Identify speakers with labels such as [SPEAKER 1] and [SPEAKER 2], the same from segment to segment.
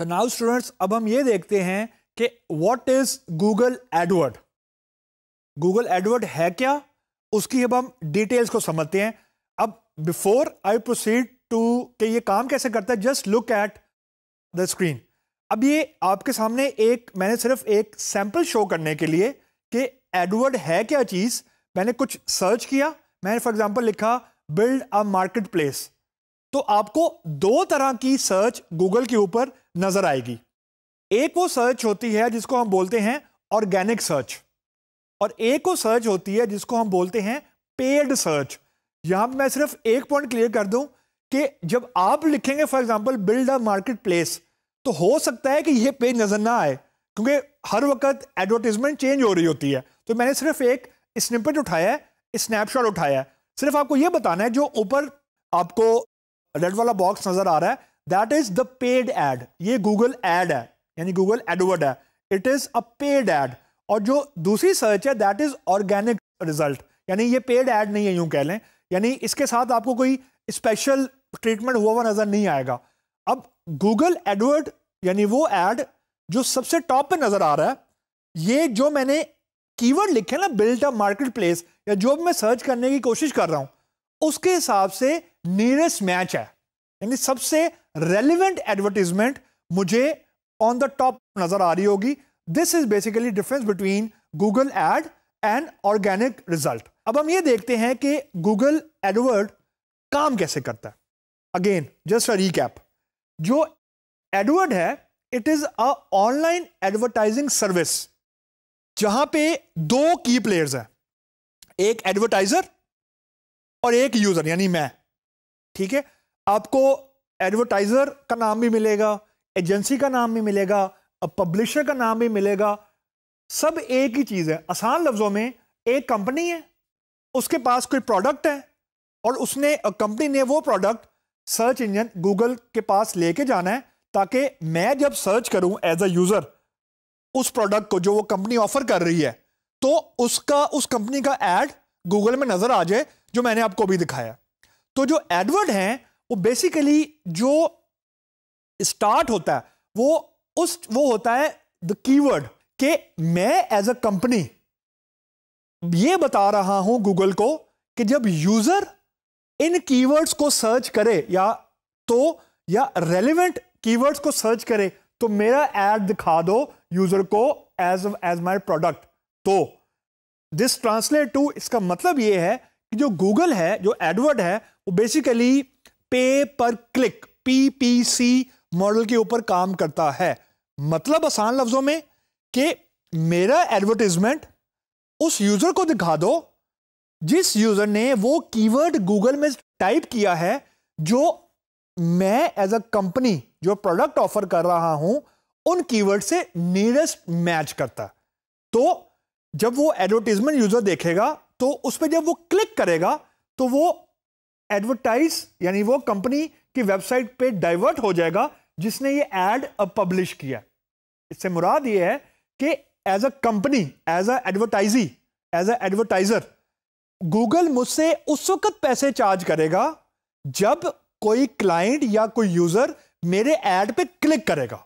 [SPEAKER 1] तो now students अब हम ये देखते हैं कि what is Google AdWord Google AdWord है क्या उसकी अब हम डिटेल्स को समझते हैं अब बिफोर आई प्रोसीड टू कि ये काम कैसे करता है just look at the screen अब ये आपके सामने एक मैंने सिर्फ एक सैंपल शो करने के लिए कि एडवर्ड है क्या चीज़ मैंने कुछ सर्च किया मैंने फॉर एग्जांपल लिखा बिल्ड अ मार्केट प्लेस तो आपको दो तरह की सर्च गूगल के ऊपर नजर आएगी एक वो सर्च होती है जिसको हम बोलते हैं ऑर्गेनिक सर्च और एक वो सर्च होती है जिसको हम बोलते हैं पेड सर्च यहां मैं सिर्फ एक पॉइंट क्लियर कर दूं कि जब आप लिखेंगे for example build a marketplace तो हो सकता है कि यह पेज नजर ना आए क्योंकि हर वक्त एडवर्टीजमेंट चेंज हो रही होती है तो मैंने सिर्फ एक स्निपेट उठाया है स्नैपशॉट उठाया है सिर्फ आपको यह बताना है जो ऊपर आपको रेड वाला बॉक्स नजर आ रहा है that is the paid ad ये गूगल एड है यानी गूगल एडवर्ड है it is a paid ad और जो दूसरी सर्च है दैट इज ऑर्गेनिक रिजल्ट यानी ये पेड एड नहीं है यूं कह लें यानी इसके साथ आपको कोई स्पेशल ट्रीटमेंट हुआ हुआ नजर नहीं आएगा अब गूगल एडवर्ड यानी वो एड जो सबसे टॉप पे नजर आ रहा है ये जो मैंने कीवर्ड लिखे ना बिल्ट अप मार्केट प्लेस या जो मैं सर्च करने की कोशिश कर रहा हूं उसके हिसाब से नियरेस्ट मैच है यानी सबसे रेलिवेंट एडवर्टीजमेंट मुझे ऑन द टॉप नजर आ रही होगी this is basically difference between Google ad and organic result अब हम ये देखते हैं कि गूगल एडवर्ड काम कैसे करता है अगेन जस्ट अ रिकैप जो एडवर्ड है it is a online advertising service जहां पे दो की प्लेयर्स हैं एक एडवर्टाइजर और एक यूजर यानी मैं ठीक है आपको एडवर्टाइज़र का नाम भी मिलेगा एजेंसी का नाम भी मिलेगा पब्लिशर का नाम भी मिलेगा सब एक ही चीज़ है आसान लफ्ज़ों में एक कंपनी है उसके पास कोई प्रोडक्ट है और उसने कंपनी ने वो प्रोडक्ट सर्च इंजन गूगल के पास लेके जाना है ताकि मैं जब सर्च करूं एज अ यूज़र उस प्रोडक्ट को जो वो कंपनी ऑफर कर रही है तो उसका उस कंपनी का एड गूगल में नज़र आ जाए जो मैंने आपको अभी दिखाया तो जो एडवर्ड हैं वो बेसिकली जो स्टार्ट होता है वो उस वो होता है द कीवर्ड के मैं एज अ कंपनी ये बता रहा हूं गूगल को कि जब यूजर इन कीवर्ड्स को सर्च करे या तो या रेलिवेंट कीवर्ड्स को सर्च करे तो मेरा एड दिखा दो यूजर को एज एज माय प्रोडक्ट तो दिस ट्रांसलेट टू इसका मतलब ये है कि जो गूगल है जो एडवर्ड है वो बेसिकली पे पर क्लिक पीपीसी मॉडल के ऊपर काम करता है मतलब आसान लफ्जों में कि मेरा एडवर्टीजमेंट उस यूजर को दिखा दो जिस यूजर ने वो कीवर्ड गूगल में टाइप किया है जो मैं एज अ कंपनी जो प्रोडक्ट ऑफर कर रहा हूं उन कीवर्ड से नियरेस्ट मैच करता तो जब वो एडवर्टीजमेंट यूजर देखेगा तो उस पर जब वो क्लिक करेगा तो वो एडवर्टाइज यानी वो कंपनी की वेबसाइट पे डाइवर्ट हो जाएगा जिसने ये एड अब पब्लिश किया इससे मुराद ये है कि as a company as a advertisee as a advertiser Google मुझसे उस वक्त पैसे चार्ज करेगा जब कोई क्लाइंट या कोई यूजर मेरे एड पे क्लिक करेगा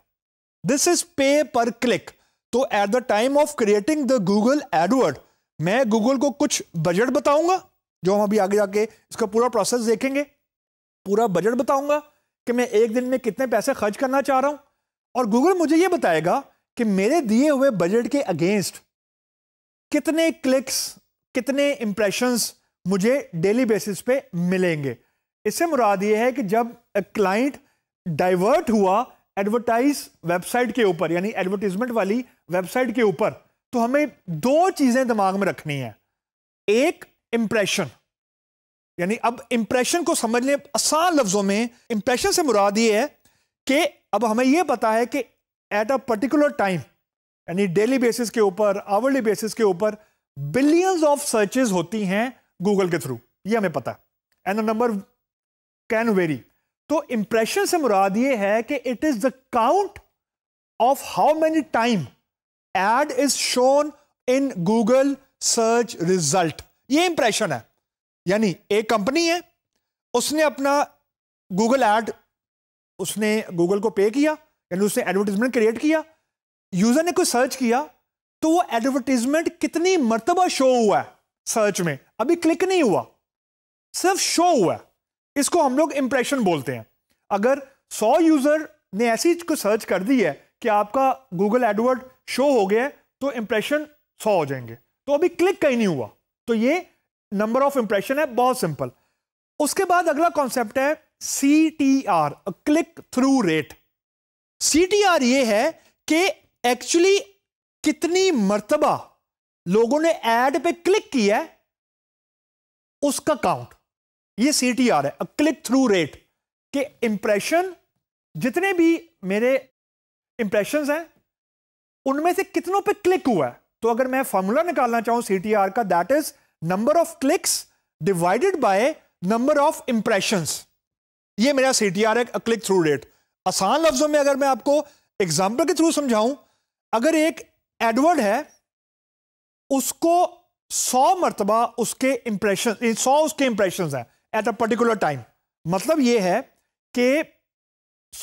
[SPEAKER 1] दिस इज पे पर क्लिक तो at the time of creating the Google AdWord मैं गूगल को कुछ बजट बताऊंगा जो हम अभी आगे जाके इसका पूरा प्रोसेस देखेंगे पूरा बजट बताऊंगा कि मैं एक दिन में कितने पैसे खर्च करना चाह रहा हूं और गूगल मुझे ये बताएगा कि मेरे दिए हुए बजट के अगेंस्ट कितने क्लिक्स कितने इंप्रेशन मुझे डेली बेसिस पे मिलेंगे इससे मुराद ये है कि जब क्लाइंट डाइवर्ट हुआ एडवर्टाइज वेबसाइट के ऊपर यानी एडवर्टीजमेंट वाली वेबसाइट के ऊपर तो हमें दो चीज़ें दिमाग में रखनी है एक इंप्रेशन यानी अब इंप्रेशन को समझ लें आसान लफ्जों में इंप्रेशन से मुराद ये है कि अब हमें यह पता है कि एट अ पर्टिकुलर टाइम यानी डेली बेसिस के ऊपर आवरली बेसिस के ऊपर बिलियंस ऑफ सर्चेज होती हैं गूगल के थ्रू ये हमें पता है एंड नंबर कैन वेरी तो इंप्रेशन से मुराद ये है कि it is the count of how many time ad is shown in Google search result ये इंप्रेशन है यानी एक कंपनी है उसने अपना गूगल एड उसने गूगल को पे किया यानी उसने एडवर्टीजमेंट क्रिएट किया यूजर ने कोई सर्च किया तो वो एडवर्टीजमेंट कितनी मरतबा शो हुआ है सर्च में अभी क्लिक नहीं हुआ सिर्फ शो हुआ है इसको हम लोग इंप्रेशन बोलते हैं अगर 100 यूजर ने ऐसी को सर्च कर दी है कि आपका गूगल एडवर्ड शो हो गया है तो इंप्रेशन 100 हो जाएंगे तो अभी क्लिक कहीं नहीं हुआ तो ये नंबर ऑफ इंप्रेशन है बहुत सिंपल उसके बाद अगला कॉन्सेप्ट है C T R click through rate C T R ये है कि एक्चुअली कितनी मर्तबा लोगों ने एड पे क्लिक किया है उसका काउंट ये सी टी आर है क्लिक थ्रू रेट के इंप्रेशन जितने भी मेरे इंप्रेशंस हैं उनमें से कितनों पे क्लिक हुआ है तो अगर मैं फॉर्मूला निकालना चाहूं आर का that is number of clicks divided by number of impression ये मेरा सी आर है क्लिक थ्रू रेट आसान लफ्जों में अगर मैं आपको एग्जाम्पल के थ्रू समझाऊं अगर एक एडवर्ड है उसको सौ मरतबा उसके इंप्रेशन सौ उसके इंप्रेशन है एट अ पर्टिकुलर टाइम मतलब ये है कि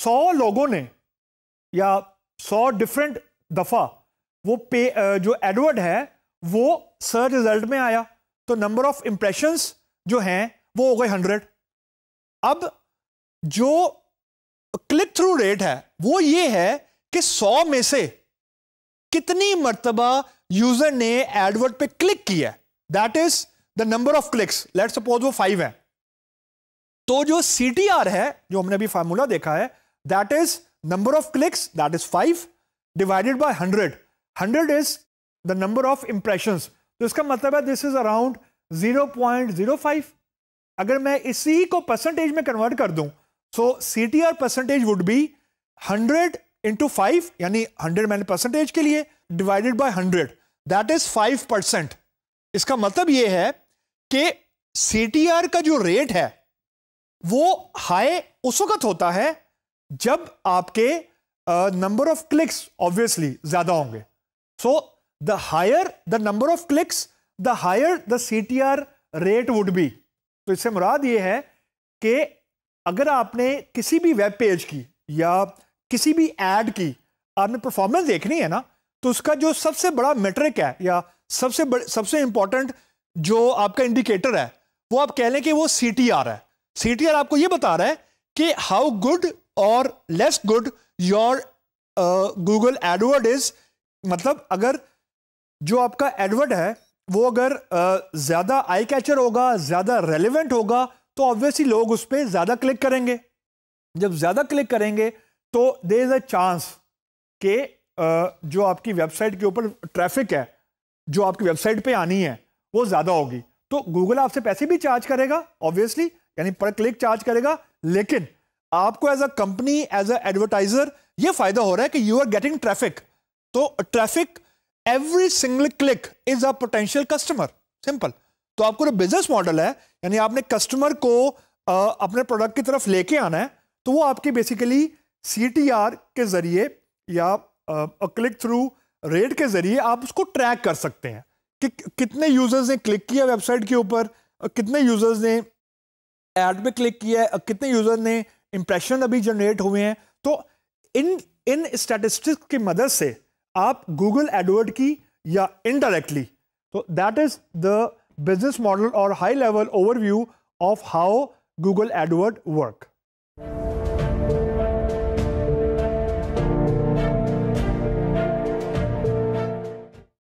[SPEAKER 1] सौ लोगों ने या सौ डिफरेंट दफ़ा वो पे जो एडवर्ड है वो सर्च रिजल्ट में आया तो नंबर ऑफ इंप्रेशंस जो हैं वो हो गए हंड्रेड अब जो क्लिक थ्रू रेट है वो ये है कि सौ में से कितनी मरतबा यूजर ने एडवर्ड पे क्लिक किया that is the number of clicks let suppose वो फाइव है तो जो सी टी आर है जो हमने अभी फार्मूला देखा है that is number of clicks that is five divided by hundred hundred is the number of impressions तो इसका मतलब है दिस इज अराउंड 0.05 अगर मैं इसी को परसेंटेज में कन्वर्ट कर दूं so C T R percentage would be 100 into five यानी 100 मैंने परसेंटेज के लिए divided by 100 that is 5 percent इसका मतलब यह है कि सी टी आर का जो रेट है वो हाई उस वक्त होता है जब आपके नंबर ऑफ क्लिक्स ऑब्वियसली ज्यादा होंगे So the higher the number of clicks, the higher the CTR rate would be. तो इससे मुराद ये है कि अगर आपने किसी भी वेब पेज की या किसी भी एड की आपने परफॉर्मेंस देखनी है ना तो उसका जो सबसे बड़ा मेट्रिक है या सबसे बड़, सबसे इंपॉर्टेंट जो आपका इंडिकेटर है वो आप कह लें कि वो सी टी आर है सी टी आर आपको ये बता रहा है कि हाउ गुड और less good your Google AdWord is मतलब अगर जो आपका एडवर्ड है वो अगर ज़्यादा आई कैचर होगा ज़्यादा रेलिवेंट होगा तो ऑब्वियसली लोग उस पर ज़्यादा क्लिक करेंगे जब ज़्यादा क्लिक करेंगे तो दे इज़ अ चांस के जो आपकी वेबसाइट के ऊपर ट्रैफिक है जो आपकी वेबसाइट पे आनी है वो ज़्यादा होगी तो गूगल आपसे पैसे भी चार्ज करेगा ऑब्वियसली यानी पर क्लिक चार्ज करेगा लेकिन आपको as a company as a advertiser ये फ़ायदा हो रहा है कि यू आर गेटिंग ट्रैफिक तो traffic every single click is a potential customer simple तो आपको जो बिजनेस मॉडल है यानी आपने कस्टमर को आ, अपने प्रोडक्ट की तरफ लेके आना है तो वो आपकी बेसिकली सी के ज़रिए या क्लिक थ्रू रेट के ज़रिए आप उसको ट्रैक कर सकते हैं कि कितने यूज़र्स ने क्लिक किया वेबसाइट के ऊपर कितने यूज़र्स ने एड पे क्लिक किया है कितने यूज़र ने इंप्रेशन अभी जनरेट हुए हैं तो इन इन स्टैटिस्टिक्स की मदद से आप गूगल एडवर्ड की या इनडायरेक्टली तो that is the business model और high level overview of how Google AdWord work